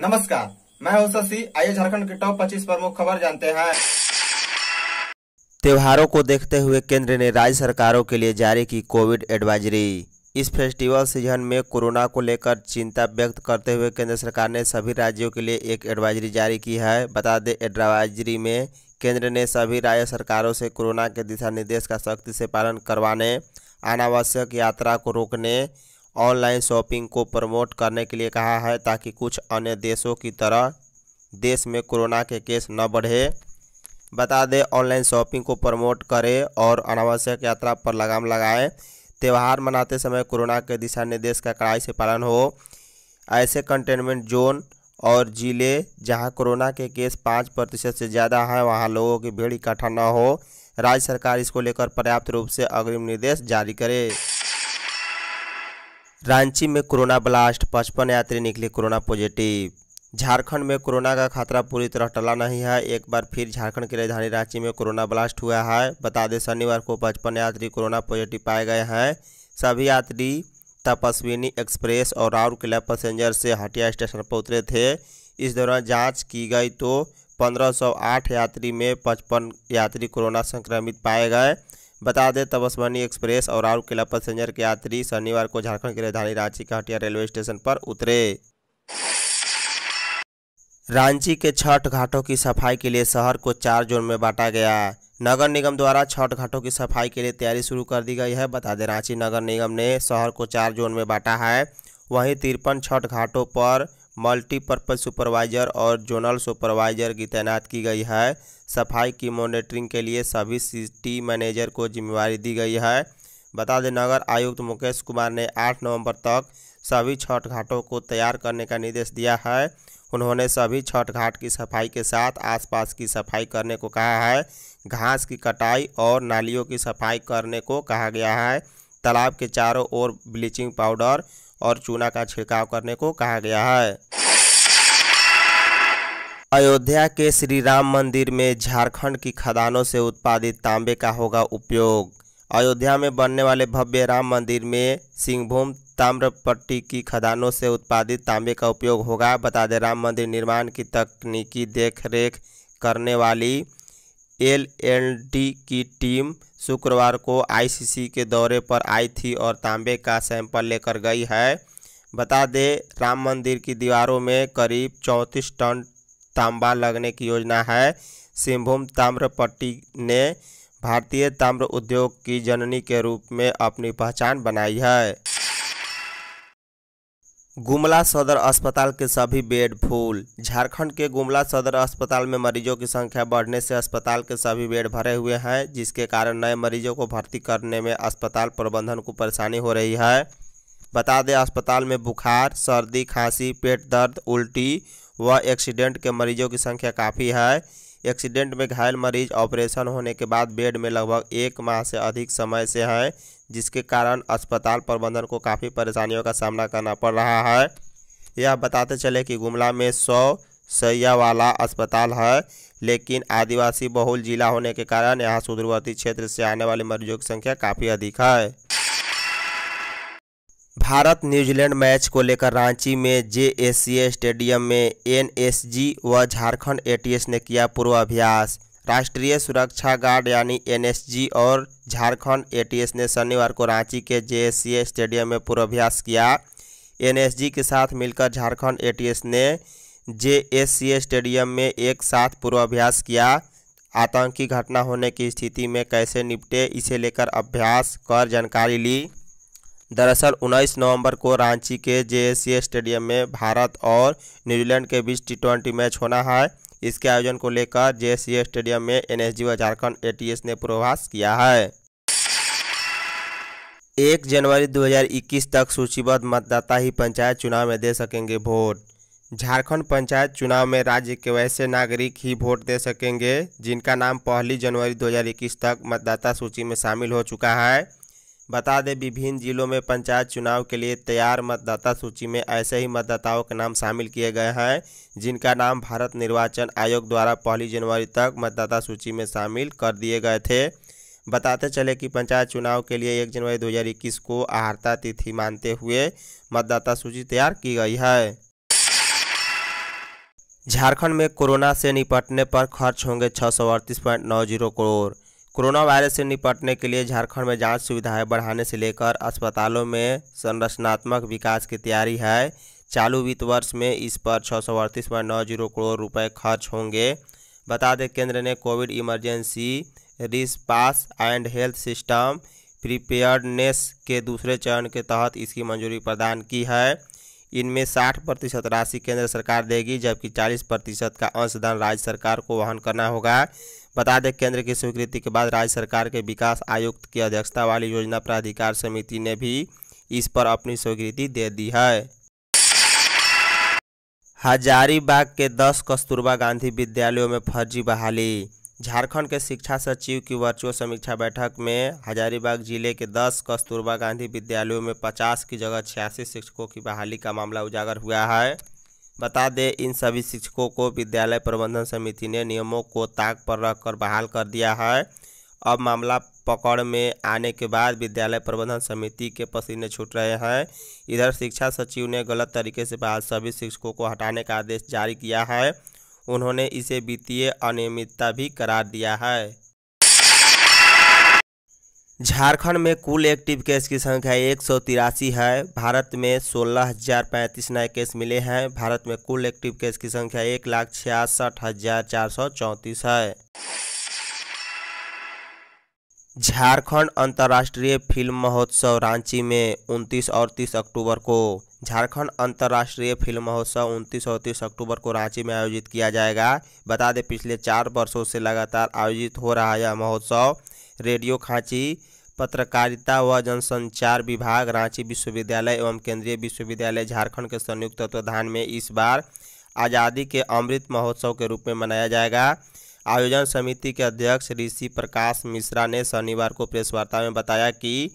नमस्कार मैं हूं शशि आइए झारखंड के टॉप 25 प्रमुख खबर जानते हैं त्योहारों को देखते हुए केंद्र ने राज्य सरकारों के लिए जारी की कोविड एडवाइजरी इस फेस्टिवल सीजन में कोरोना को लेकर चिंता व्यक्त करते हुए केंद्र सरकार ने सभी राज्यों के लिए एक एडवाइजरी जारी की है बता दें एडवाइजरी में केंद्र ने सभी राज्य सरकारों से कोरोना के दिशा निर्देश का सख्ती से पालन करवाने अनावश्यक यात्रा को रोकने ऑनलाइन शॉपिंग को प्रमोट करने के लिए कहा है ताकि कुछ अन्य देशों की तरह देश में कोरोना के केस न बढ़े बता दें ऑनलाइन शॉपिंग को प्रमोट करें और अनावश्यक यात्रा पर लगाम लगाएं त्यौहार मनाते समय कोरोना के दिशा निर्देश का कड़ाई से पालन हो ऐसे कंटेनमेंट जोन और ज़िले जहां कोरोना के केस पाँच प्रतिशत से ज़्यादा हैं वहां लोगों की भीड़ इकट्ठा न हो राज्य सरकार इसको लेकर पर्याप्त रूप से अग्रिम निर्देश जारी करे रांची में कोरोना ब्लास्ट पचपन यात्री निकले कोरोना पॉजिटिव झारखंड में कोरोना का खतरा पूरी तरह टला नहीं है एक बार फिर झारखंड की राजधानी रांची में कोरोना ब्लास्ट हुआ है बता दें शनिवार को पचपन यात्री कोरोना पॉजिटिव पाए गए हैं सभी यात्री तपस्विनी एक्सप्रेस और राउर किला पैसेंजर से हटिया स्टेशन पर उतरे थे इस दौरान जांच की गई तो पंद्रह यात्री में पचपन यात्री कोरोना संक्रमित पाए गए बता दें तबस्मानी एक्सप्रेस और किला पैसेंजर के यात्री शनिवार को झारखंड की राजधानी रांची का हटिया रेलवे स्टेशन पर उतरे रांची के छठ घाटों की सफाई के लिए शहर को चार जोन में बांटा गया नगर निगम द्वारा छठ घाटों की सफाई के लिए तैयारी शुरू कर दी गई है बता दें रांची नगर निगम ने शहर को चार जोन में बांटा है वहीं तिरपन छठ घाटों पर मल्टीपर्पज सुपरवाइजर और जोनल सुपरवाइजर की तैनात की गई है सफाई की मॉनिटरिंग के लिए सभी सिटी मैनेजर को जिम्मेवारी दी गई है बता दें नगर आयुक्त मुकेश कुमार ने 8 नवंबर तक सभी छठ घाटों को तैयार करने का निर्देश दिया है उन्होंने सभी छठ घाट की सफाई के साथ आसपास की सफाई करने को कहा है घास की कटाई और नालियों की सफाई करने को कहा गया है तालाब के चारों ओर ब्लीचिंग पाउडर और चूना का छिड़काव करने को कहा गया है अयोध्या के श्री राम मंदिर में झारखंड की खदानों से उत्पादित तांबे का होगा उपयोग अयोध्या में बनने वाले भव्य राम मंदिर में सिंहभूम ताम्रपट्टी की खदानों से उत्पादित तांबे का उपयोग होगा बता दें राम मंदिर निर्माण की तकनीकी देखरेख करने वाली एल की टीम शुक्रवार को आईसीसी के दौरे पर आई थी और तांबे का सैंपल लेकर गई है बता दें राम मंदिर की दीवारों में करीब चौंतीस टन तांबा लगने की योजना है सिंहभूम ताम्रपट्टी ने भारतीय ताम्र उद्योग की जननी के रूप में अपनी पहचान बनाई है गुमला सदर अस्पताल के सभी बेड फूल झारखंड के गुमला सदर अस्पताल में मरीजों की संख्या बढ़ने से अस्पताल के सभी बेड भरे हुए हैं जिसके कारण नए मरीजों को भर्ती करने में अस्पताल प्रबंधन को परेशानी हो रही है बता दें अस्पताल में बुखार सर्दी खांसी पेट दर्द उल्टी व एक्सीडेंट के मरीजों की संख्या काफ़ी है एक्सीडेंट में घायल मरीज ऑपरेशन होने के बाद बेड में लगभग एक माह से अधिक समय से हैं जिसके कारण अस्पताल प्रबंधन को काफ़ी परेशानियों का सामना करना पड़ रहा है यह बताते चले कि गुमला में सौ सैया वाला अस्पताल है लेकिन आदिवासी बहुल जिला होने के कारण यहाँ सुदूरवर्ती क्षेत्र से आने वाले मरीजों की संख्या काफ़ी अधिक है भारत न्यूजीलैंड मैच को लेकर रांची में जे स्टेडियम में एनएसजी व झारखंड एटीएस ने किया पूर्वाभ्यास राष्ट्रीय सुरक्षा गार्ड यानी एनएसजी और झारखंड एटीएस ने शनिवार को रांची के जे स्टेडियम में पूर्वाभ्यास किया एनएसजी के साथ मिलकर झारखंड एटीएस ने जे स्टेडियम में एक साथ पूर्वाभ्यास किया आतंकी घटना होने की स्थिति में कैसे निपटे इसे लेकर अभ्यास कर जानकारी ली दरअसल 19 नवंबर को रांची के जेएससी स्टेडियम में भारत और न्यूजीलैंड के बीच टी मैच होना है इसके आयोजन को लेकर जेएससी स्टेडियम में एनएसजी व झारखंड एटीएस ने पूर्वाभास किया है एक जनवरी 2021 तक सूचीबद्ध मतदाता ही पंचायत चुनाव में दे सकेंगे वोट झारखंड पंचायत चुनाव में राज्य के वैसे नागरिक ही वोट दे सकेंगे जिनका नाम पहली जनवरी 2021 तक मतदाता सूची में शामिल हो चुका है बता दें विभिन्न जिलों में पंचायत चुनाव के लिए तैयार मतदाता सूची में ऐसे ही मतदाताओं के नाम शामिल किए गए हैं जिनका नाम भारत निर्वाचन आयोग द्वारा पहली जनवरी तक मतदाता सूची में शामिल कर दिए गए थे बताते चले कि पंचायत चुनाव के लिए एक जनवरी 2021 को आहारता तिथि मानते हुए मतदाता सूची तैयार की गई है झारखंड में कोरोना से निपटने पर खर्च होंगे छः करोड़ कोरोना वायरस से निपटने के लिए झारखंड में जांच सुविधाएं बढ़ाने से लेकर अस्पतालों में संरचनात्मक विकास की तैयारी है चालू वित्त वर्ष में इस पर छः सौ अड़तीस नौ जीरो करोड़ रुपये खर्च होंगे बता दें केंद्र ने covid emergency response and health system preparedness के दूसरे चरण के तहत इसकी मंजूरी प्रदान की है इनमें 60 प्रतिशत राशि केंद्र सरकार देगी जबकि 40 प्रतिशत का अंशदान राज्य सरकार को वहन करना होगा बता दें केंद्र की स्वीकृति के बाद राज्य सरकार के विकास आयुक्त की अध्यक्षता वाली योजना प्राधिकार समिति ने भी इस पर अपनी स्वीकृति दे दी है हजारीबाग के 10 कस्तूरबा गांधी विद्यालयों में फर्जी बहाली झारखंड के शिक्षा सचिव की वर्चुअल समीक्षा बैठक में हजारीबाग जिले के 10 कस्तूरबा गांधी विद्यालयों में 50 की जगह छियासी शिक्षकों की बहाली का मामला उजागर हुआ है बता दें इन सभी शिक्षकों को विद्यालय प्रबंधन समिति ने नियमों को ताक पर रखकर बहाल कर दिया है अब मामला पकड़ में आने के बाद विद्यालय प्रबंधन समिति के पसीने छूट रहे हैं इधर शिक्षा सचिव ने गलत तरीके से बहाल सभी शिक्षकों को हटाने का आदेश जारी किया है उन्होंने इसे वित्तीय अनियमितता भी करार दिया है झारखंड में कुल एक्टिव केस की संख्या एक सौ तिरासी है भारत में सोलह हज़ार पैंतीस नए केस मिले हैं भारत में कुल एक्टिव केस की संख्या एक लाख छियासठ हज़ार चार सौ है झारखंड अंतर्राष्ट्रीय फिल्म महोत्सव रांची में 29 और 30 अक्टूबर को झारखंड अंतर्राष्ट्रीय फिल्म महोत्सव 29 और 30 अक्टूबर को रांची में आयोजित किया जाएगा बता दें पिछले चार वर्षों से लगातार आयोजित हो रहा यह महोत्सव रेडियो खांची पत्रकारिता व जनसंचार विभाग रांची विश्वविद्यालय एवं केंद्रीय विश्वविद्यालय झारखंड के संयुक्त तत्वाधान में इस बार आज़ादी के अमृत महोत्सव के रूप में मनाया जाएगा आयोजन समिति के अध्यक्ष ऋषि प्रकाश मिश्रा ने शनिवार को प्रेस वार्ता में बताया कि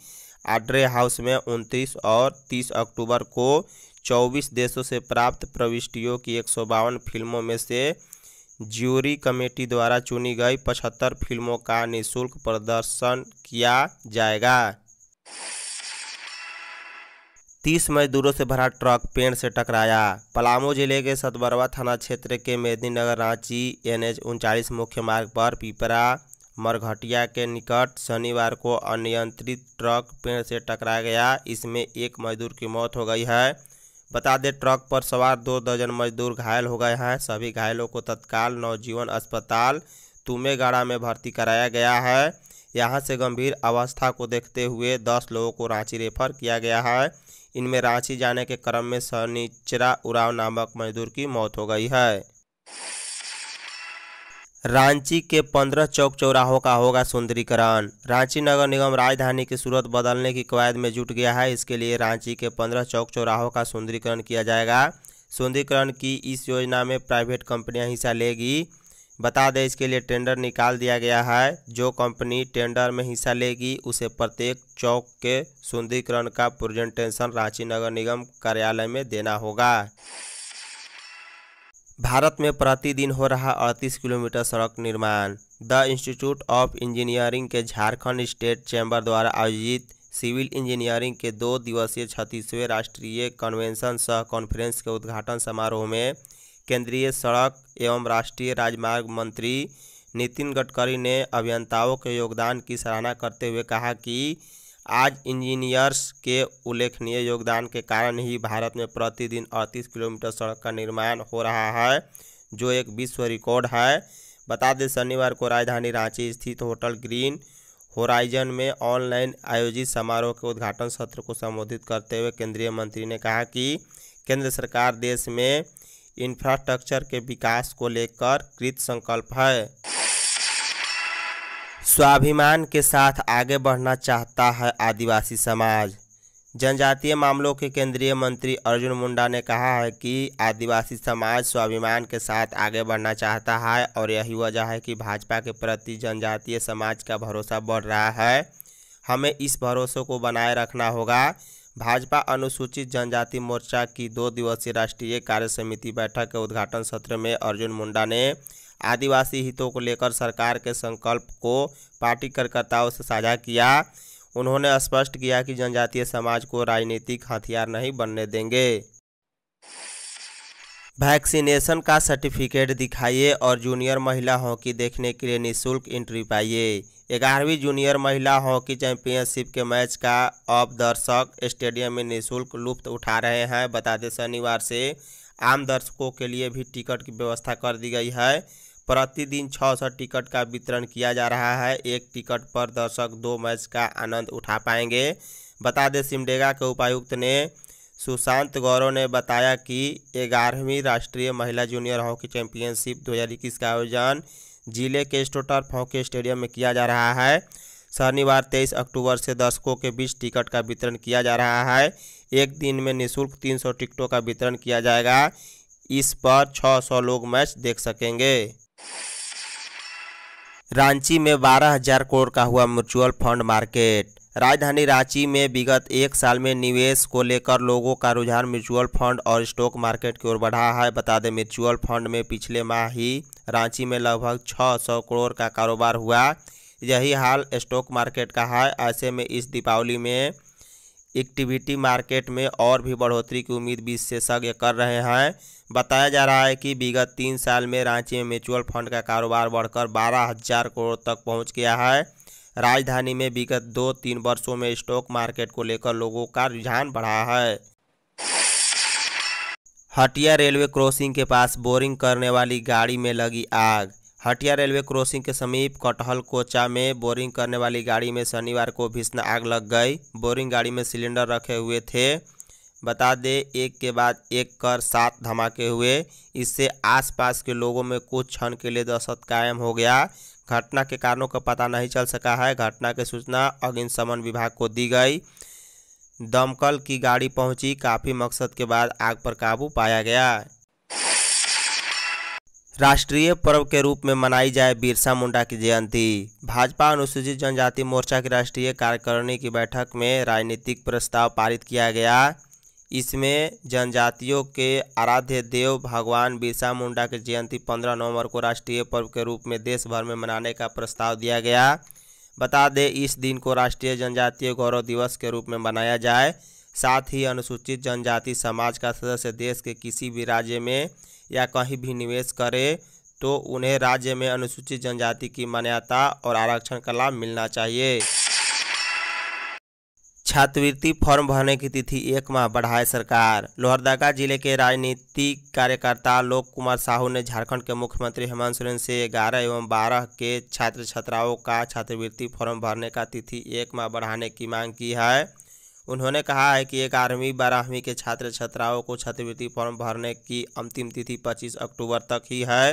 आड्रे हाउस में 29 और 30 अक्टूबर को 24 देशों से प्राप्त प्रविष्टियों की एक फिल्मों में से ज्यूरी कमेटी द्वारा चुनी गई पचहत्तर फिल्मों का निशुल्क प्रदर्शन किया जाएगा तीस मजदूरों से भरा ट्रक पेड़ से टकराया पलामू जिले के सतबरवा थाना क्षेत्र के मेदिनीनगर रांची एन एच उनचालीस मुख्य मार्ग पर पीपरा मरघटिया के निकट शनिवार को अनियंत्रित ट्रक पेड़ से टकरा गया इसमें एक मजदूर की मौत हो गई है बता दें ट्रक पर सवार दो दर्जन मजदूर घायल हो गए हैं सभी घायलों को तत्काल नवजीवन अस्पताल तुमेगाड़ा में भर्ती कराया गया है यहां से गंभीर अवस्था को देखते हुए दस लोगों को रांची रेफर किया गया है इनमें रांची जाने के क्रम में सनीचरा उराव नामक मजदूर की मौत हो गई है रांची के पंद्रह चौक चौराहों का होगा सुंदरीकरण रांची नगर निगम राजधानी की सूरत बदलने की कवायद में जुट गया है इसके लिए रांची के पंद्रह चौक चौराहों का सुंदरीकरण किया जाएगा सुंदरीकरण की इस योजना में प्राइवेट कंपनियां हिस्सा लेगी बता दें इसके लिए टेंडर निकाल दिया गया है जो कंपनी टेंडर में हिस्सा लेगी उसे प्रत्येक चौक के सुंदरीकरण का प्रेजेंटेशन रांची नगर निगम कार्यालय में देना होगा भारत में प्रतिदिन हो रहा अड़तीस किलोमीटर सड़क निर्माण द इंस्टीट्यूट ऑफ इंजीनियरिंग के झारखंड स्टेट चैम्बर द्वारा आयोजित सिविल इंजीनियरिंग के दो दिवसीय छत्तीसवें राष्ट्रीय कन्वेंशन सह कॉन्फ्रेंस के उद्घाटन समारोह में केंद्रीय सड़क एवं राष्ट्रीय राजमार्ग मंत्री नितिन गडकरी ने अभियंताओं के योगदान की सराहना करते हुए कहा कि आज इंजीनियर्स के उल्लेखनीय योगदान के कारण ही भारत में प्रतिदिन अड़तीस किलोमीटर सड़क का निर्माण हो रहा है जो एक विश्व रिकॉर्ड है बता दें शनिवार को राजधानी रांची स्थित होटल ग्रीन होराइजन में ऑनलाइन आयोजित समारोह के उद्घाटन सत्र को संबोधित करते हुए केंद्रीय मंत्री ने कहा कि केंद्र सरकार देश में इंफ्रास्ट्रक्चर के विकास को लेकर कृत संकल्प है स्वाभिमान के साथ आगे बढ़ना चाहता है आदिवासी समाज जनजातीय मामलों के केंद्रीय मंत्री अर्जुन मुंडा ने कहा है कि आदिवासी समाज स्वाभिमान के साथ आगे बढ़ना चाहता है और यही वजह है कि भाजपा के प्रति जनजातीय समाज का भरोसा बढ़ रहा है हमें इस भरोसे को बनाए रखना होगा भाजपा अनुसूचित जनजाति मोर्चा की दो दिवसीय राष्ट्रीय कार्य समिति बैठक के उद्घाटन सत्र में अर्जुन मुंडा ने आदिवासी हितों को लेकर सरकार के संकल्प को पार्टी कार्यकर्ताओं से साझा किया उन्होंने स्पष्ट किया कि जनजातीय समाज को राजनीतिक हथियार नहीं बनने देंगे वैक्सीनेशन का सर्टिफिकेट दिखाइए और जूनियर महिला हॉकी देखने के लिए निशुल्क एंट्री पाइए ग्यारहवीं जूनियर महिला हॉकी चैंपियनशिप के मैच का अब दर्शक स्टेडियम में निशुल्क लुप्त उठा रहे हैं बता दें शनिवार से आम दर्शकों के लिए भी टिकट की व्यवस्था कर दी गई है प्रतिदिन छः सौ टिकट का वितरण किया जा रहा है एक टिकट पर दर्शक दो मैच का आनंद उठा पाएंगे बता दें सिमडेगा के उपायुक्त ने सुशांत गौरव ने बताया कि ग्यारहवीं राष्ट्रीय महिला जूनियर हॉकी चैंपियनशिप 2021 का आयोजन जिले के स्टोटर्फ हॉकी स्टेडियम में किया जा रहा है शनिवार 23 अक्टूबर से दर्शकों के बीच टिकट का वितरण किया जा रहा है एक दिन में निःशुल्क 300 टिकटों का वितरण किया जाएगा इस पर 600 लोग मैच देख सकेंगे रांची में बारह हजार करोड़ का हुआ म्यूचुअल फंड मार्केट राजधानी रांची में विगत एक साल में निवेश को लेकर लोगों का रुझान म्यूचुअल फंड और स्टॉक मार्केट की ओर बढ़ा है बता दें म्यूचुअल फंड में पिछले माह ही रांची में लगभग 600 करोड़ का कारोबार हुआ यही हाल स्टॉक मार्केट का है ऐसे में इस दीपावली में इक्टिविटी मार्केट में और भी बढ़ोतरी की उम्मीद विशेषज्ञ कर रहे हैं बताया जा रहा है कि विगत तीन साल में रांची में म्यूचुअल फंड का कारोबार बढ़कर बारह हज़ार करोड़ तक पहुंच गया है राजधानी में विगत दो तीन वर्षों में स्टॉक मार्केट को लेकर लोगों का रुझान बढ़ा है हटिया रेलवे क्रॉसिंग के पास बोरिंग करने वाली गाड़ी में लगी आग हटिया रेलवे क्रॉसिंग के समीप कटहल कोचा में बोरिंग करने वाली गाड़ी में शनिवार को भीषण आग लग गई बोरिंग गाड़ी में सिलेंडर रखे हुए थे बता दें एक के बाद एक कर सात धमाके हुए इससे आसपास के लोगों में कुछ क्षण के लिए दहशत कायम हो गया घटना के कारणों का पता नहीं चल सका है घटना की सूचना अग्निशमन विभाग को दी गई दमकल की गाड़ी पहुंची काफ़ी मकसद के बाद आग पर काबू पाया गया राष्ट्रीय पर्व के रूप में मनाई जाए बिरसा मुंडा की जयंती भाजपा अनुसूचित जनजाति मोर्चा की राष्ट्रीय कार्यकारिणी की बैठक में राजनीतिक प्रस्ताव पारित किया गया इसमें जनजातियों के आराध्य देव भगवान बिरसा मुंडा की जयंती 15 नवंबर को राष्ट्रीय पर्व के रूप में देश भर में मनाने का प्रस्ताव दिया गया बता दें इस दिन को राष्ट्रीय जनजातीय गौरव दिवस के रूप में मनाया जाए साथ ही अनुसूचित जनजाति समाज का सदस्य देश के किसी भी राज्य में या कहीं भी निवेश करे तो उन्हें राज्य में अनुसूचित जनजाति की मान्यता और आरक्षण का लाभ मिलना चाहिए छात्रवृत्ति फॉर्म भरने की तिथि एक माह बढ़ाए सरकार लोहरदगा जिले के राजनीतिक कार्यकर्ता लोक कुमार साहू ने झारखंड के मुख्यमंत्री हेमंत सोरेन से ग्यारह एवं बारह के छात्र छात्राओं का छात्रवृत्ति फॉर्म भरने का तिथि एक माह बढ़ाने की मांग की है उन्होंने कहा है कि ग्यारहवीं बारहवीं के छात्र छात्राओं को छात्रवृत्ति फॉर्म भरने की अंतिम तिथि पच्चीस अक्टूबर तक ही है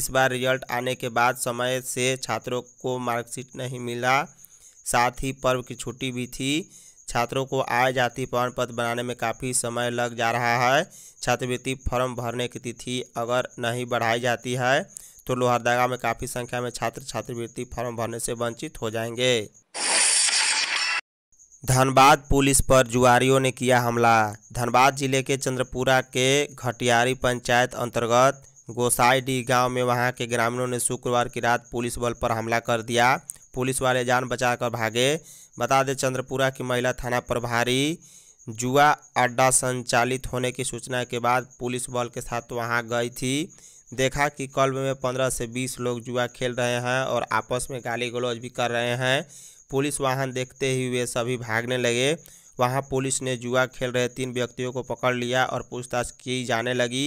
इस बार रिजल्ट आने के बाद समय से छात्रों को मार्कशीट नहीं मिला साथ ही पर्व की छुट्टी भी थी छात्रों को आय जाति प्रमाण पत्र बनाने में काफ़ी समय लग जा रहा है छात्रवृत्ति फॉर्म भरने की तिथि अगर नहीं बढ़ाई जाती है तो लोहरदगा में काफ़ी संख्या में छात्र छात्रवृत्ति फॉर्म भरने से वंचित हो जाएंगे धनबाद पुलिस पर जुआरियों ने किया हमला धनबाद जिले के चंद्रपुरा के घटियारी पंचायत अंतर्गत गोसाईडी गांव में वहां के ग्रामीणों ने शुक्रवार की रात पुलिस बल पर हमला कर दिया पुलिस वाले जान बचाकर भागे बता दें चंद्रपुरा की महिला थाना प्रभारी जुआ अड्डा संचालित होने की सूचना के बाद पुलिस बल के साथ वहां गई थी देखा कि कल्ब में पंद्रह से बीस लोग जुआ खेल रहे हैं और आपस में गाली गलौज भी कर रहे हैं पुलिस वाहन देखते ही वे सभी भागने लगे वहां पुलिस ने जुआ खेल रहे तीन व्यक्तियों को पकड़ लिया और पूछताछ की जाने लगी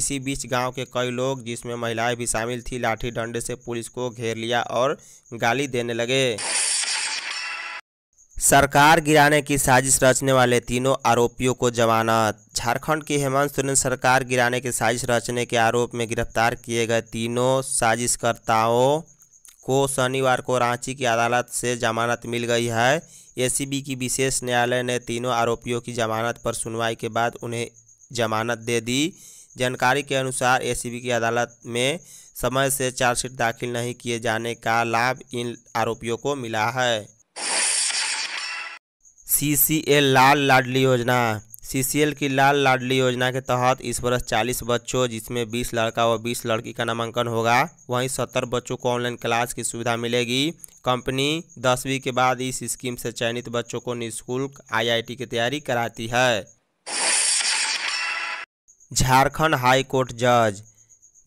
इसी बीच गांव के कई लोग जिसमें महिलाएं भी शामिल थी लाठी डंडे से पुलिस को घेर लिया और गाली देने लगे सरकार गिराने की साजिश रचने वाले तीनों आरोपियों को जमानत झारखंड की हेमंत सोरेन सरकार गिराने की साजिश रचने के आरोप में गिरफ्तार किए गए तीनों साजिशकर्ताओं को शनिवार को रांची की अदालत से जमानत मिल गई है एसीबी की विशेष न्यायालय ने तीनों आरोपियों की जमानत पर सुनवाई के बाद उन्हें जमानत दे दी जानकारी के अनुसार एसीबी की अदालत में समय से चार्जशीट दाखिल नहीं किए जाने का लाभ इन आरोपियों को मिला है सीसीएल लाल लाडली योजना सीसीएल की लाल लाडली योजना के तहत इस वर्ष चालीस बच्चों जिसमें बीस लड़का व बीस लड़की का नामांकन होगा वहीं सत्तर बच्चों को ऑनलाइन क्लास की सुविधा मिलेगी कंपनी दसवीं के बाद इस स्कीम से चयनित बच्चों को निःशुल्क आईआईटी की तैयारी कराती है झारखंड हाई कोर्ट जज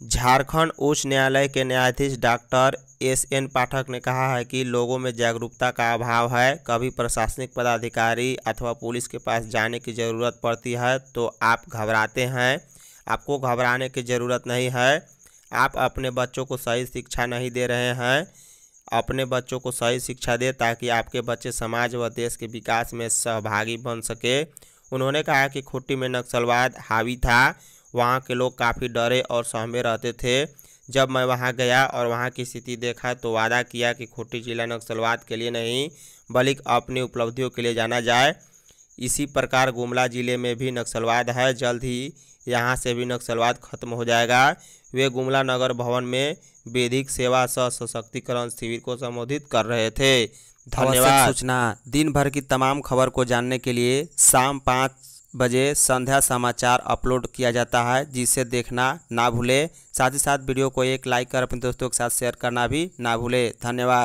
झारखंड उच्च न्यायालय के न्यायाधीश डॉक्टर एस एन पाठक ने कहा है कि लोगों में जागरूकता का अभाव है कभी प्रशासनिक पदाधिकारी अथवा पुलिस के पास जाने की ज़रूरत पड़ती है तो आप घबराते हैं आपको घबराने की ज़रूरत नहीं है आप अपने बच्चों को सही शिक्षा नहीं दे रहे हैं अपने बच्चों को सही शिक्षा दें ताकि आपके बच्चे समाज व देश के विकास में सहभागी बन सके उन्होंने कहा कि खुट्टी में नक्सलवाद हावी था वहाँ के लोग काफ़ी डरे और सहमे रहते थे जब मैं वहाँ गया और वहाँ की स्थिति देखा तो वादा किया कि खोटी जिला नक्सलवाद के लिए नहीं बल्कि अपनी उपलब्धियों के लिए जाना जाए इसी प्रकार गुमला ज़िले में भी नक्सलवाद है जल्द ही यहाँ से भी नक्सलवाद खत्म हो जाएगा वे गुमला नगर भवन में वैदिक सेवा सशक्तिकरण शिविर को संबोधित कर रहे थे धन्यवाद सूचना दिन भर की तमाम खबर को जानने के लिए शाम पाँच बजे संध्या समाचार अपलोड किया जाता है जिसे देखना ना भूले साथ ही साथ वीडियो को एक लाइक कर अपने दोस्तों के साथ शेयर करना भी ना भूले धन्यवाद